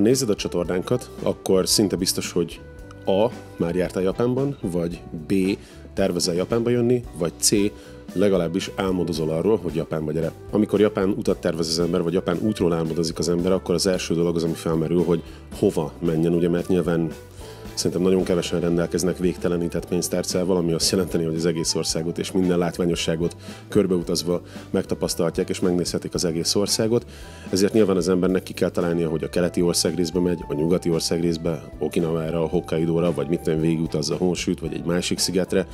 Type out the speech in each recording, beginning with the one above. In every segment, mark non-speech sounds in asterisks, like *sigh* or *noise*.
Ha nézed a csatornánkat, akkor szinte biztos, hogy A. már jártál Japánban, vagy B. tervezel Japánba jönni, vagy C legalábbis álmodozol arról, hogy Japánba erre. Amikor Japán utat tervez az ember, vagy Japán útról álmodozik az ember, akkor az első dolog az, ami felmerül, hogy hova menjen, ugye mert nyilván Szerintem nagyon kevesen rendelkeznek végtelenített pénztárcával, ami azt jelenteni, hogy az egész országot és minden látványosságot körbeutazva megtapasztalhatják és megnézhetik az egész országot. Ezért nyilván az embernek ki kell találnia, hogy a keleti ország részbe megy, a nyugati ország részbe, Okinawa-ra, Hokkaido-ra, vagy mit nem végigutazza Honsút, vagy egy másik szigetre.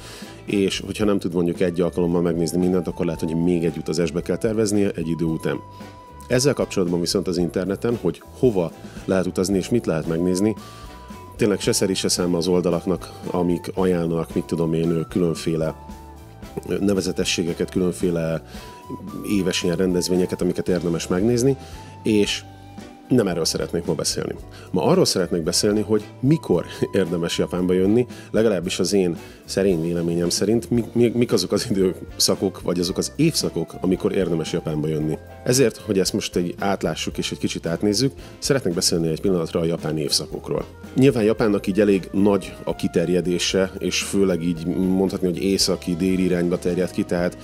És hogyha nem tud mondjuk egy alkalommal megnézni mindent, akkor lehet, hogy még egy utazásba kell terveznie egy idő után. Ezzel kapcsolatban viszont az interneten, hogy hova lehet utazni és mit lehet megnézni, tényleg se szeri, se szem az oldalaknak, amik ajánlanak, mit tudom én, különféle nevezetességeket, különféle éves ilyen rendezvényeket, amiket érdemes megnézni, és nem erről szeretnék ma beszélni. Ma arról szeretnék beszélni, hogy mikor *laughs* érdemes Japánba jönni, legalábbis az én szerény véleményem szerint, mi, mi, mik azok az időszakok, vagy azok az évszakok, amikor érdemes Japánba jönni. Ezért, hogy ezt most egy átlássuk és egy kicsit átnézzük, szeretnék beszélni egy pillanatra a japán évszakokról. Nyilván Japánnak így elég nagy a kiterjedése, és főleg így mondhatni, hogy északi, déli irányba terjed ki, tehát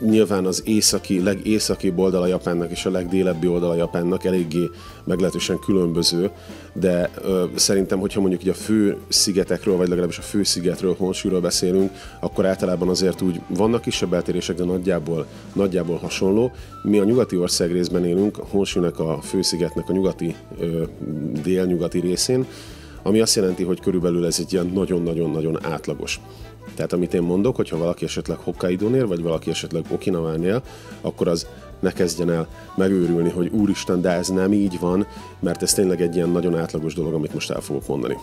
nyilván az északi, legészaki oldala Japánnak és a legdélebbi oldala Japánnak eléggé meglehetősen különböző, de ö, szerintem, hogyha mondjuk így a fő szigetekről, vagy legalábbis a fő szigetről, Honsúról beszélünk, akkor általában azért úgy vannak kisebb eltérések, de nagyjából, nagyjából hasonló. Mi a nyugati ország részben élünk, Honsúnak a főszigetnek a nyugati, ö, délnyugati részén, ami azt jelenti, hogy körülbelül ez egy ilyen nagyon-nagyon-nagyon átlagos tehát amit én mondok, hogyha valaki esetleg hokkaido vagy valaki esetleg okinawa akkor az ne kezdjen el megőrülni, hogy úristen, de ez nem így van, mert ez tényleg egy ilyen nagyon átlagos dolog, amit most el fogok mondani.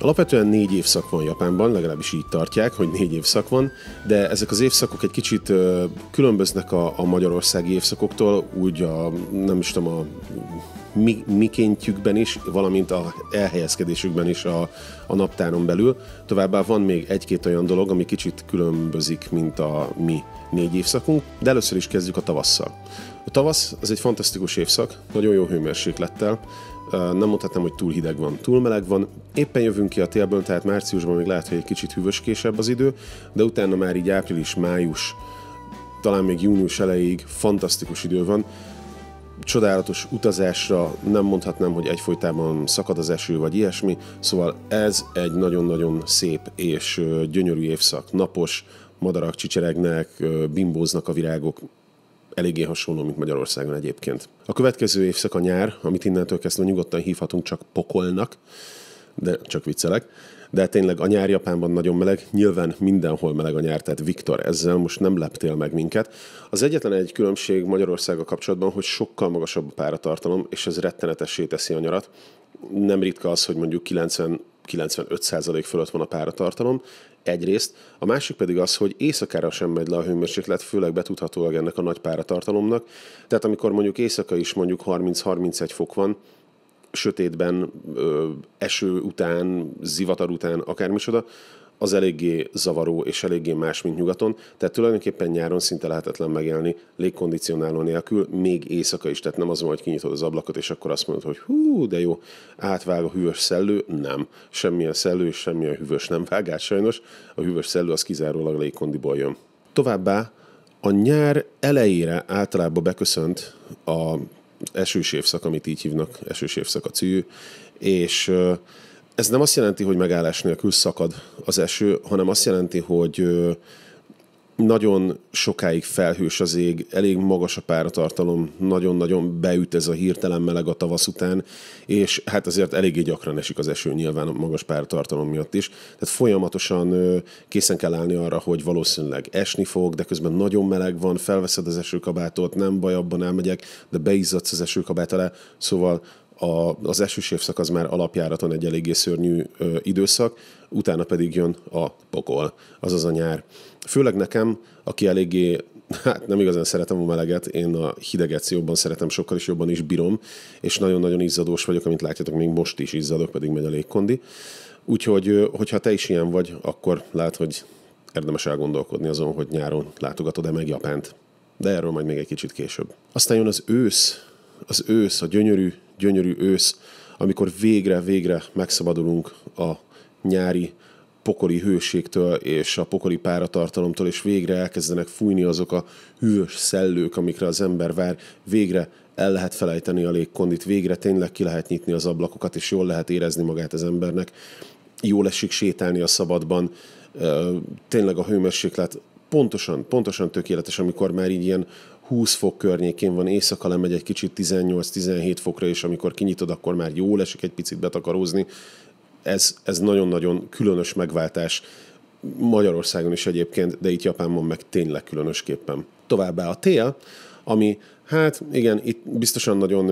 Alapvetően négy évszak van Japánban, legalábbis így tartják, hogy négy évszak van, de ezek az évszakok egy kicsit különböznek a, a magyarországi évszakoktól, úgy a, nem is tudom, a mi, mikéntjükben is, valamint a elhelyezkedésükben is a, a naptáron belül. Továbbá van még egy-két olyan dolog, ami kicsit különbözik, mint a mi négy évszakunk, de először is kezdjük a tavasszal. A tavasz az egy fantasztikus évszak, nagyon jó hőmérséklettel, nem mondhatnám, hogy túl hideg van, túl meleg van. Éppen jövünk ki a télből, tehát márciusban még lehet, hogy egy kicsit hűvöskésebb az idő, de utána már így április, május, talán még június elejéig fantasztikus idő van csodálatos utazásra, nem mondhatnám, hogy egyfolytában szakad az eső, vagy ilyesmi, szóval ez egy nagyon-nagyon szép és gyönyörű évszak, napos, madarak csicseregnek, bimbóznak a virágok, eléggé hasonló, mint Magyarországon egyébként. A következő évszak a nyár, amit innentől kezdve nyugodtan hívhatunk csak pokolnak, de csak viccelek. De tényleg a nyár Japánban nagyon meleg, nyilván mindenhol meleg a nyár, tehát Viktor, ezzel most nem leptél meg minket. Az egyetlen egy különbség Magyarországgal kapcsolatban, hogy sokkal magasabb a páratartalom, és ez rettenetessé teszi a nyarat. Nem ritka az, hogy mondjuk 90 95% fölött van a páratartalom, egyrészt, a másik pedig az, hogy éjszakára sem megy le a hőmérséklet, főleg betudhatólag ennek a nagy páratartalomnak. Tehát amikor mondjuk éjszaka is mondjuk 30-31 fok van, sötétben, ö, eső után, zivatar után, akármisoda, az eléggé zavaró és eléggé más, mint nyugaton, tehát tulajdonképpen nyáron szinte lehetetlen megélni légkondicionáló nélkül, még éjszaka is, tehát nem az van, hogy kinyitod az ablakot, és akkor azt mondod, hogy hú, de jó, átvág a hűvös szellő, nem. Semmilyen szellő és semmilyen hűvös nem vág át sajnos, a hűvös szellő az kizárólag légkondiból jön. Továbbá a nyár elejére általában beköszönt a esős évszak, amit így hívnak, esős évszak a cű, és ez nem azt jelenti, hogy megállás nélkül szakad az eső, hanem azt jelenti, hogy nagyon sokáig felhős az ég, elég magas a páratartalom, nagyon-nagyon beüt ez a hirtelen meleg a tavasz után, és hát azért eléggé gyakran esik az eső nyilván a magas páratartalom miatt is. Tehát folyamatosan készen kell állni arra, hogy valószínűleg esni fog, de közben nagyon meleg van, felveszed az esőkabátot, nem baj, abban elmegyek, de beizzadsz az esőkabát alá, szóval a, az esős évszak az már alapjáraton egy eléggé szörnyű ö, időszak, utána pedig jön a pokol, azaz a nyár. Főleg nekem, aki eléggé hát nem igazán szeretem a meleget, én a hideget jobban szeretem, sokkal is jobban is bírom, és nagyon-nagyon izzadós vagyok, amit látjátok, még most is izzadok, pedig megy a légkondi. Úgyhogy, hogyha te is ilyen vagy, akkor lehet, hogy érdemes elgondolkodni azon, hogy nyáron látogatod-e meg Japánt. De erről majd még egy kicsit később. Aztán jön az ősz, az ősz, a gyönyörű, gyönyörű ősz, amikor végre-végre megszabadulunk a nyári pokoli hőségtől és a pokoli páratartalomtól, és végre elkezdenek fújni azok a hűvös szellők, amikre az ember vár, végre el lehet felejteni a légkondit, végre tényleg ki lehet nyitni az ablakokat, és jól lehet érezni magát az embernek, jól esik sétálni a szabadban, tényleg a hőmérséklet pontosan, pontosan tökéletes, amikor már így ilyen 20 fok környékén van, éjszaka lemegy egy kicsit 18-17 fokra, és amikor kinyitod, akkor már jó esik egy picit betakarózni. Ez, ez nagyon-nagyon különös megváltás. Magyarországon is egyébként, de itt Japánban meg tényleg különösképpen. Továbbá a tél, ami hát igen, itt biztosan nagyon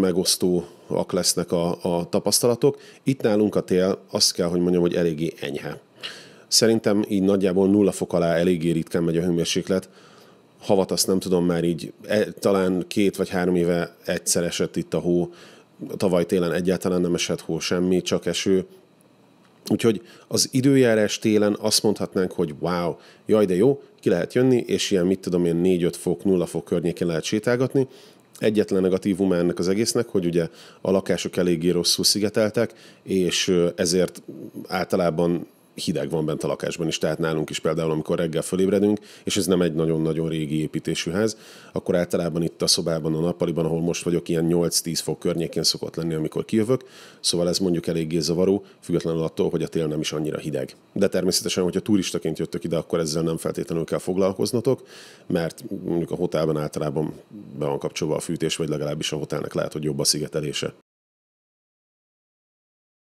megosztóak lesznek a, a tapasztalatok. Itt nálunk a tél, azt kell, hogy mondjam, hogy eléggé enyhe. Szerintem így nagyjából nulla fok alá eléggé ritkán megy a hőmérséklet havat azt nem tudom már így, e, talán két vagy három éve egyszer esett itt a hó, tavaly télen egyáltalán nem esett hó semmi, csak eső. Úgyhogy az időjárás télen azt mondhatnánk, hogy wow, jaj de jó, ki lehet jönni, és ilyen mit tudom én 4-5 fok, 0 fok környékén lehet sétálgatni. Egyetlen negatívum ennek az egésznek, hogy ugye a lakások eléggé rosszul szigeteltek, és ezért általában hideg van bent a lakásban is, tehát nálunk is például, amikor reggel fölébredünk, és ez nem egy nagyon-nagyon régi építésű ház, akkor általában itt a szobában, a nappaliban, ahol most vagyok, ilyen 8-10 fok környékén szokott lenni, amikor kijövök, szóval ez mondjuk eléggé zavaró, függetlenül attól, hogy a tél nem is annyira hideg. De természetesen, hogyha turistaként jöttök ide, akkor ezzel nem feltétlenül kell foglalkoznatok, mert mondjuk a hotelben általában be van kapcsolva a fűtés, vagy legalábbis a hotelnek lehet, hogy jobb a szigetelése.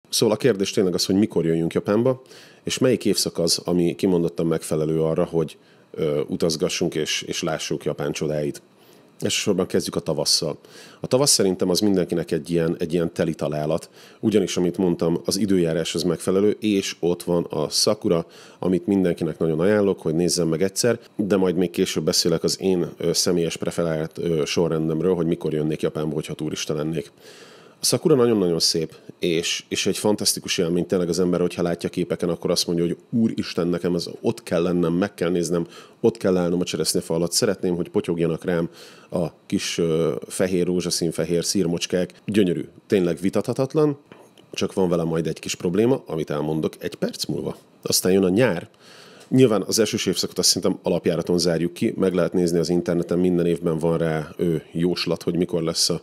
Szóval a kérdés tényleg az, hogy mikor jöjjünk Japánba, és melyik évszak az, ami kimondottan megfelelő arra, hogy ö, utazgassunk és, és lássuk Japán csodáit. Elsősorban kezdjük a tavasszal. A tavasz szerintem az mindenkinek egy ilyen, egy ilyen teli találat, ugyanis, amit mondtam, az időjárás az megfelelő, és ott van a szakura, amit mindenkinek nagyon ajánlok, hogy nézzem meg egyszer, de majd még később beszélek az én személyes preferált sorrendemről, hogy mikor jönnék Japánba, hogyha turista lennék. Sakura szóval nagyon-nagyon szép, és, és egy fantasztikus élmény tényleg az ember, hogyha látja képeken, akkor azt mondja, hogy úristen, nekem ez ott kell lennem, meg kell néznem, ott kell állnom a cseresznyefa alatt, szeretném, hogy potyogjanak rám a kis ö, fehér, rózsaszín fehér szírmocskák. Gyönyörű, tényleg vitathatatlan, csak van vele majd egy kis probléma, amit elmondok egy perc múlva. Aztán jön a nyár, Nyilván az esős évszakot azt szerintem alapjáraton zárjuk ki, meg lehet nézni az interneten, minden évben van rá ő jóslat, hogy mikor lesz a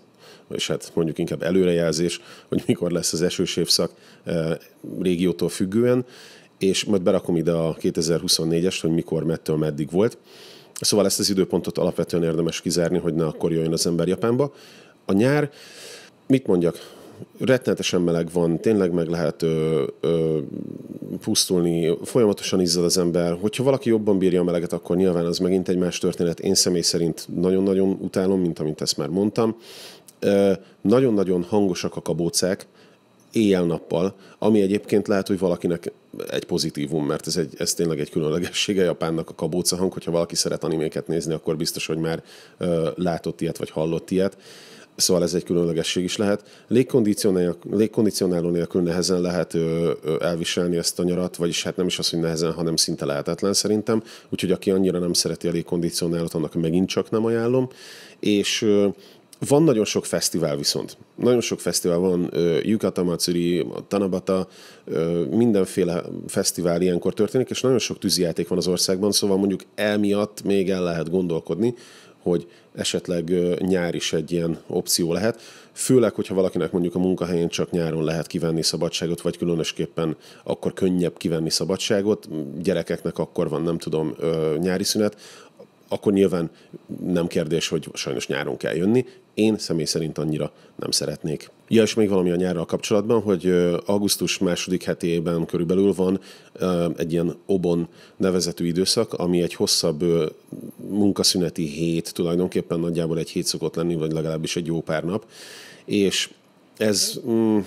és hát mondjuk inkább előrejelzés, hogy mikor lesz az esős évszak eh, régiótól függően, és majd berakom ide a 2024-est, hogy mikor, mettől, meddig volt. Szóval ezt az időpontot alapvetően érdemes kizárni, hogy ne akkor jöjjön az ember Japánba. A nyár, mit mondjak, rettenetesen meleg van, tényleg meg lehet ö, ö, pusztulni, folyamatosan izzad az ember. Hogyha valaki jobban bírja a meleget, akkor nyilván az megint egy más történet. Én személy szerint nagyon-nagyon utálom, mint amint ezt már mondtam nagyon-nagyon hangosak a kabócák, éjjel-nappal, ami egyébként lehet, hogy valakinek egy pozitívum, mert ez, egy, ez tényleg egy különlegessége Japánnak a kabóca hang, hogyha valaki szeret animéket nézni, akkor biztos, hogy már ö, látott ilyet, vagy hallott ilyet. Szóval ez egy különlegesség is lehet. Légkondicionáló, légkondicionáló nélkül nehezen lehet ö, ö, elviselni ezt a nyarat, vagyis hát nem is az, hogy nehezen, hanem szinte lehetetlen szerintem. Úgyhogy aki annyira nem szereti a légkondicionálót, annak megint csak nem ajánlom. És ö, van nagyon sok fesztivál viszont. Nagyon sok fesztivál van, Yukata Matsuri, Tanabata, mindenféle fesztivál ilyenkor történik, és nagyon sok tűzijáték van az országban, szóval mondjuk emiatt még el lehet gondolkodni, hogy esetleg nyár is egy ilyen opció lehet, főleg, hogyha valakinek mondjuk a munkahelyén csak nyáron lehet kivenni szabadságot, vagy különösképpen akkor könnyebb kivenni szabadságot, gyerekeknek akkor van, nem tudom, nyári szünet, akkor nyilván nem kérdés, hogy sajnos nyáron kell jönni, én személy szerint annyira nem szeretnék. Ja, és még valami a nyárral kapcsolatban, hogy augusztus második hetében körülbelül van egy ilyen obon nevezetű időszak, ami egy hosszabb munkaszüneti hét, tulajdonképpen nagyjából egy hét szokott lenni, vagy legalábbis egy jó pár nap, és ez... Mm,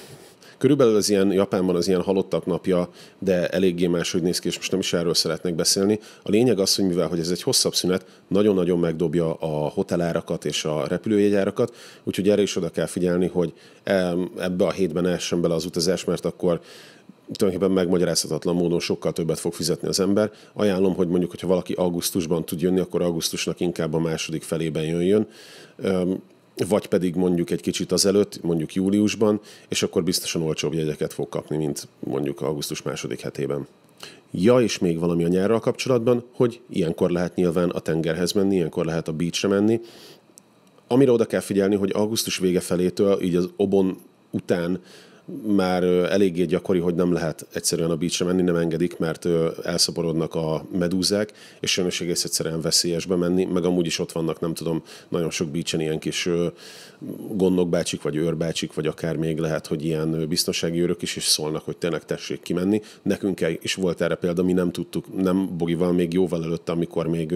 Körülbelül az ilyen Japánban az ilyen halottak napja, de eléggé máshogy néz ki, és most nem is erről szeretnék beszélni. A lényeg az, hogy mivel hogy ez egy hosszabb szünet, nagyon-nagyon megdobja a hotelárakat és a repülőjegyárakat, úgyhogy erre is oda kell figyelni, hogy ebbe a hétben essen bele az utazás, mert akkor tulajdonképpen megmagyarázhatatlan módon sokkal többet fog fizetni az ember. Ajánlom, hogy mondjuk, hogyha valaki augusztusban tud jönni, akkor augusztusnak inkább a második felében jöjjön vagy pedig mondjuk egy kicsit azelőtt, mondjuk júliusban, és akkor biztosan olcsóbb jegyeket fog kapni, mint mondjuk augusztus második hetében. Ja, és még valami a nyárral kapcsolatban, hogy ilyenkor lehet nyilván a tengerhez menni, ilyenkor lehet a beachre menni. Amire oda kell figyelni, hogy augusztus vége felétől, így az obon után már eléggé gyakori, hogy nem lehet egyszerűen a beachre menni, nem engedik, mert elszaporodnak a medúzák, és sajnos egész egyszerűen veszélyes bemenni, meg amúgy is ott vannak, nem tudom, nagyon sok beachen ilyen kis gondok vagy őrbácsik, vagy akár még lehet, hogy ilyen biztonsági őrök is, is szólnak, hogy tényleg tessék kimenni. Nekünk is volt erre példa, mi nem tudtuk, nem Bogival, még jóval előtt, amikor még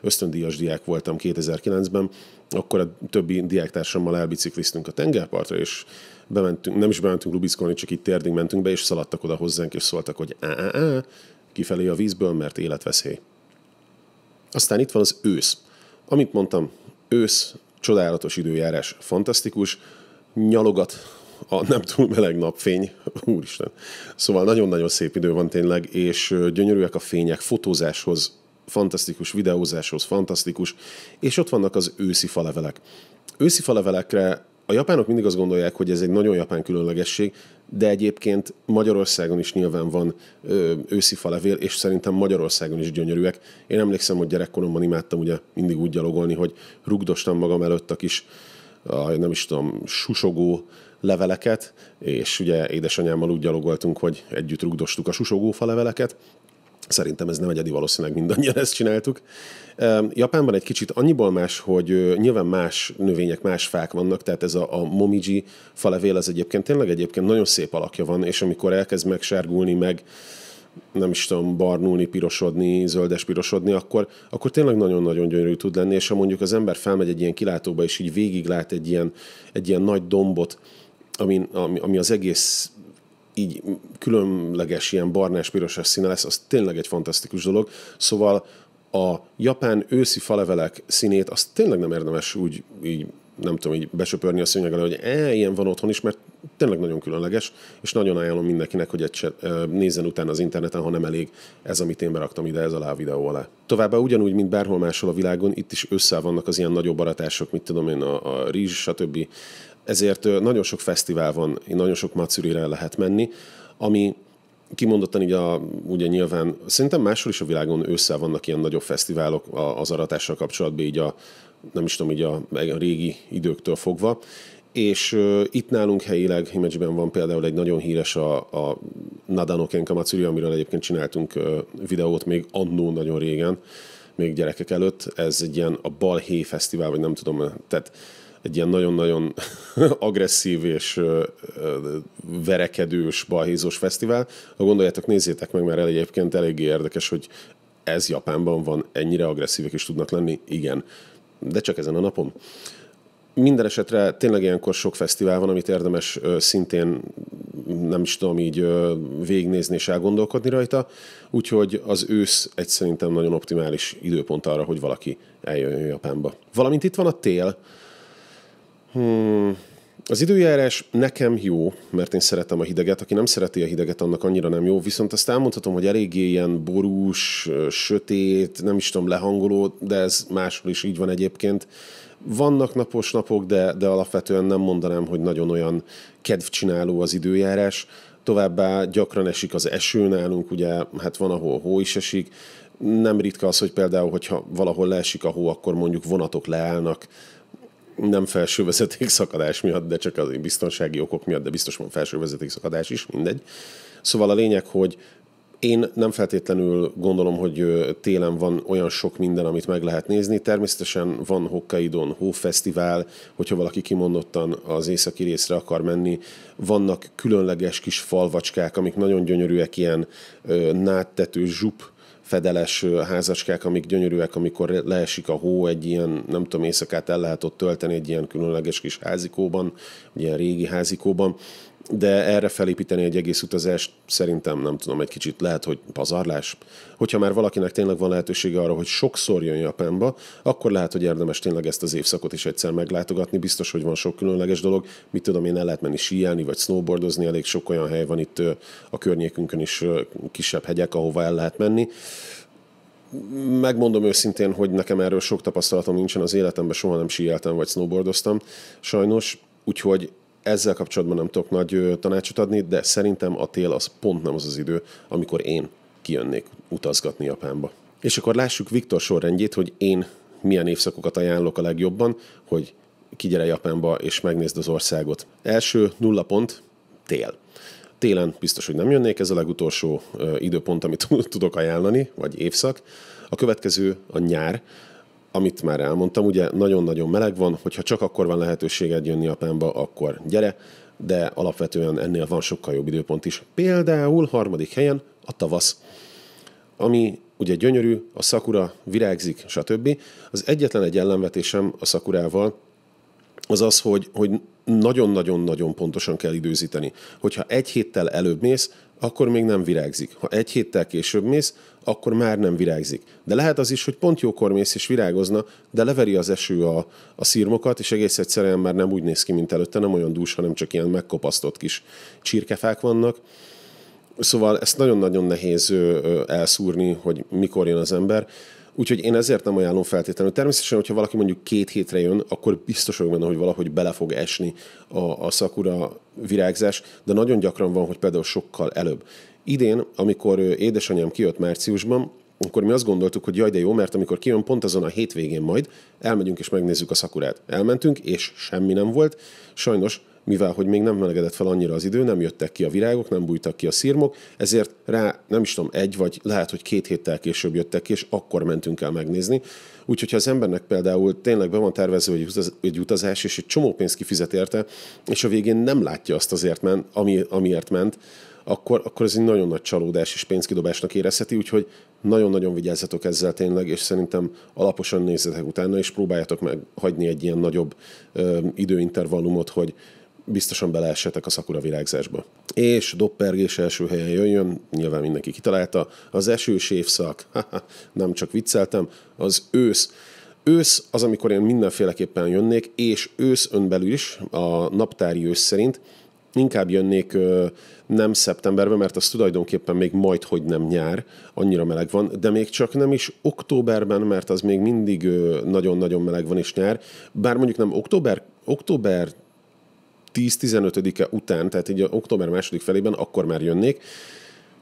ösztöndíjas diák voltam 2009-ben, akkor a többi diáktársammal elbicikliztünk a tengerpartra, és bementünk, nem is bementünk Rubickolni, csak itt térdig mentünk be, és szaladtak oda hozzánk, és szóltak, hogy á, á, á, kifelé a vízből, mert életveszély. Aztán itt van az ősz. Amit mondtam, ősz, csodálatos időjárás, fantasztikus, nyalogat a nem túl meleg napfény, úristen. Szóval nagyon-nagyon szép idő van tényleg, és gyönyörűek a fények, fotózáshoz fantasztikus, videózáshoz fantasztikus, és ott vannak az őszi falevelek. Őszi falevelekre a japánok mindig azt gondolják, hogy ez egy nagyon japán különlegesség, de egyébként Magyarországon is nyilván van ö, falevél és szerintem Magyarországon is gyönyörűek. Én emlékszem, hogy gyerekkoromban imádtam ugye mindig úgy gyalogolni, hogy rugdostam magam előtt a kis, a, nem is tudom, susogó leveleket, és ugye édesanyámmal úgy gyalogoltunk, hogy együtt rugdostuk a susogó faleveleket Szerintem ez nem egyedi, valószínűleg mindannyian ezt csináltuk. Japánban egy kicsit annyiból más, hogy nyilván más növények, más fák vannak, tehát ez a, a momiji falevél, ez egyébként tényleg egyébként nagyon szép alakja van, és amikor elkezd megsárgulni, meg nem is tudom, barnulni, pirosodni, zöldes pirosodni, akkor, akkor tényleg nagyon-nagyon gyönyörű tud lenni, és ha mondjuk az ember felmegy egy ilyen kilátóba, és így végig lát egy ilyen, egy ilyen nagy dombot, ami, ami, ami az egész így különleges ilyen barnás-pirosas színe lesz, az tényleg egy fantasztikus dolog. Szóval a japán őszi falevelek színét, az tényleg nem érdemes úgy így nem tudom, így besöpörni a szőnyeg alá, hogy e, ilyen van otthon is, mert tényleg nagyon különleges, és nagyon ajánlom mindenkinek, hogy egyszer, nézzen utána az interneten, ha nem elég ez, amit én beraktam ide ez alá a videó alá. Továbbá ugyanúgy, mint bárhol máshol a világon, itt is össze vannak az ilyen nagyobb aratások, mit tudom én, a, a rizs, stb. Ezért nagyon sok fesztivál van, nagyon sok macurire lehet menni, ami kimondottan így a, ugye nyilván, szerintem máshol is a világon össze vannak ilyen nagyobb fesztiválok az aratással kapcsolatban, így a, nem is tudom, így a, a régi időktől fogva, és uh, itt nálunk helyileg Himecsben van például egy nagyon híres a, a Nadanokenka Matsuri, amiről egyébként csináltunk uh, videót még annó nagyon régen, még gyerekek előtt. Ez egy ilyen a Balhé Fesztivál, vagy nem tudom, tehát egy ilyen nagyon-nagyon *laughs* agresszív és verekedős, balhézós fesztivál. Ha gondoljátok, nézzétek meg, mert egyébként eléggé érdekes, hogy ez Japánban van, ennyire agresszívek is tudnak lenni, igen. De csak ezen a napon. Minden esetre tényleg ilyenkor sok fesztivál van, amit érdemes szintén, nem is tudom így végignézni és elgondolkodni rajta, úgyhogy az ősz egy szerintem nagyon optimális időpont arra, hogy valaki eljöjjön Japánba. Valamint itt van a tél, Hmm. Az időjárás nekem jó, mert én szeretem a hideget. Aki nem szereti a hideget, annak annyira nem jó. Viszont azt elmondhatom, hogy eléggé ilyen borús, sötét, nem is tudom, lehangoló, de ez máshol is így van egyébként. Vannak napos napok, de, de alapvetően nem mondanám, hogy nagyon olyan kedvcsináló az időjárás. Továbbá gyakran esik az eső nálunk, ugye hát van, ahol hó is esik. Nem ritka az, hogy például, hogyha valahol leesik a hó, akkor mondjuk vonatok leállnak, nem felső vezeték szakadás miatt, de csak az biztonsági okok miatt, de biztos van felső vezeték szakadás is, mindegy. Szóval a lényeg, hogy én nem feltétlenül gondolom, hogy télen van olyan sok minden, amit meg lehet nézni. Természetesen van Hokkaidon hófesztivál, hogyha valaki kimondottan az északi részre akar menni. Vannak különleges kis falvacskák, amik nagyon gyönyörűek, ilyen náttető zsup fedeles házacskák, amik gyönyörűek, amikor leesik a hó, egy ilyen, nem tudom, éjszakát el lehet ott tölteni egy ilyen különleges kis házikóban, egy ilyen régi házikóban, de erre felépíteni egy egész utazást szerintem nem tudom, egy kicsit lehet, hogy pazarlás. Hogyha már valakinek tényleg van lehetősége arra, hogy sokszor jön Japánba, akkor lehet, hogy érdemes tényleg ezt az évszakot is egyszer meglátogatni. Biztos, hogy van sok különleges dolog. Mit tudom én, el lehet menni síelni, vagy snowboardozni, elég sok olyan hely van itt a környékünkön is kisebb hegyek, ahova el lehet menni megmondom őszintén, hogy nekem erről sok tapasztalatom nincsen, az életemben soha nem síeltem vagy snowboardoztam, sajnos, úgyhogy ezzel kapcsolatban nem tudok nagy tanácsot adni, de szerintem a tél az pont nem az az idő, amikor én kijönnék utazgatni Japánba. És akkor lássuk Viktor sorrendjét, hogy én milyen évszakokat ajánlok a legjobban, hogy kigyere Japánba és megnézd az országot. Első nulla pont, tél. Télen biztos, hogy nem jönnék, ez a legutolsó időpont, amit *laughs* tudok ajánlani, vagy évszak. A következő a nyár, amit már elmondtam, ugye nagyon-nagyon meleg van, hogyha csak akkor van lehetőséged jönni Japánba, akkor gyere, de alapvetően ennél van sokkal jobb időpont is. Például harmadik helyen a tavasz, ami ugye gyönyörű, a szakura virágzik, stb. Az egyetlen egy ellenvetésem a szakurával az az, hogy, hogy nagyon-nagyon-nagyon pontosan kell időzíteni. Hogyha egy héttel előbb mész, akkor még nem virágzik. Ha egy héttel később mész, akkor már nem virágzik. De lehet az is, hogy pont jókor mész és virágozna, de leveri az eső a, a szirmokat, és egész egyszerűen már nem úgy néz ki, mint előtte, nem olyan dús, hanem csak ilyen megkopasztott kis csirkefák vannak. Szóval ezt nagyon-nagyon nehéz elszúrni, hogy mikor jön az ember. Úgyhogy én ezért nem ajánlom feltétlenül. Természetesen, hogyha valaki mondjuk két hétre jön, akkor biztos vagyok benne, hogy valahogy bele fog esni a, a szakura virágzás, de nagyon gyakran van, hogy például sokkal előbb. Idén, amikor édesanyám kijött márciusban, akkor mi azt gondoltuk, hogy jaj, de jó, mert amikor kijön pont azon a hétvégén majd, elmegyünk és megnézzük a szakurát. Elmentünk, és semmi nem volt. Sajnos mivel hogy még nem melegedett fel annyira az idő, nem jöttek ki a virágok, nem bújtak ki a szirmok, ezért rá nem is tudom, egy vagy lehet, hogy két héttel később jöttek ki, és akkor mentünk el megnézni. Úgyhogy ha az embernek például tényleg be van tervezve egy utazás, és egy csomó pénzt kifizet érte, és a végén nem látja azt azért, ment, ami, amiért ment, akkor, akkor ez egy nagyon nagy csalódás és pénzkidobásnak érezheti, úgyhogy nagyon-nagyon vigyázzatok ezzel tényleg, és szerintem alaposan nézzetek utána, és próbáljátok meg hagyni egy ilyen nagyobb ö, időintervallumot, hogy biztosan beleessetek a szakura virágzásba. És doppergés első helyen jöjjön, nyilván mindenki kitalálta, az esős évszak, *laughs* nem csak vicceltem, az ősz. Ősz az, amikor én mindenféleképpen jönnék, és ősz önbelül is, a naptári ősz szerint, inkább jönnék nem szeptemberben, mert az tulajdonképpen még majd, hogy nem nyár, annyira meleg van, de még csak nem is októberben, mert az még mindig nagyon-nagyon meleg van és nyár, bár mondjuk nem október, október 10-15-e után, tehát így október második felében, akkor már jönnék.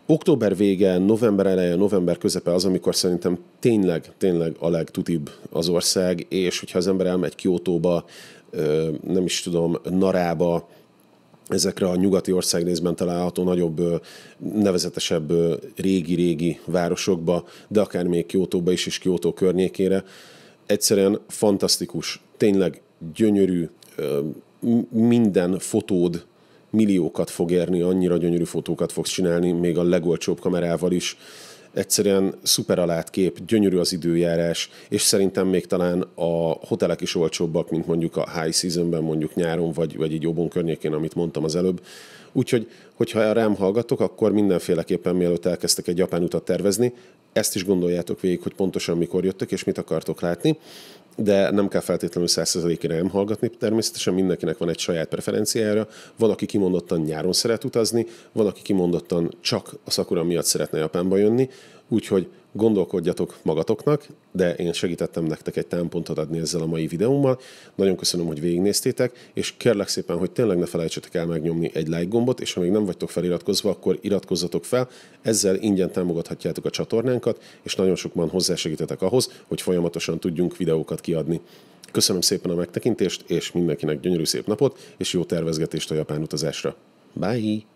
Október vége, november eleje, november közepe az, amikor szerintem tényleg, tényleg a legtutibb az ország, és hogyha az ember elmegy Kiotóba, nem is tudom, Narába, ezekre a nyugati országrészben található nagyobb, nevezetesebb régi-régi városokba, de akár még Kiotóba is, és Kiotó környékére. Egyszerűen fantasztikus, tényleg gyönyörű, minden fotód milliókat fog érni, annyira gyönyörű fotókat fogsz csinálni, még a legolcsóbb kamerával is. Egyszerűen szuper a látkép, gyönyörű az időjárás, és szerintem még talán a hotelek is olcsóbbak, mint mondjuk a high seasonben, mondjuk nyáron, vagy, vagy így jobbon környékén, amit mondtam az előbb. Úgyhogy, hogyha rám hallgatok, akkor mindenféleképpen mielőtt elkezdtek egy japán utat tervezni, ezt is gondoljátok végig, hogy pontosan mikor jöttök és mit akartok látni de nem kell feltétlenül 100 nem hallgatni. Természetesen mindenkinek van egy saját preferenciára. Van, aki kimondottan nyáron szeret utazni, van, aki kimondottan csak a szakura miatt szeretne Japánba jönni, Úgyhogy gondolkodjatok magatoknak, de én segítettem nektek egy támpontot adni ezzel a mai videómmal. Nagyon köszönöm, hogy végignéztétek, és kérlek szépen, hogy tényleg ne felejtsetek el megnyomni egy like gombot, és ha még nem vagytok feliratkozva, akkor iratkozzatok fel, ezzel ingyen támogathatjátok a csatornánkat, és nagyon sokban hozzásegítetek ahhoz, hogy folyamatosan tudjunk videókat kiadni. Köszönöm szépen a megtekintést, és mindenkinek gyönyörű szép napot, és jó tervezgetést a japán utazásra. Bye!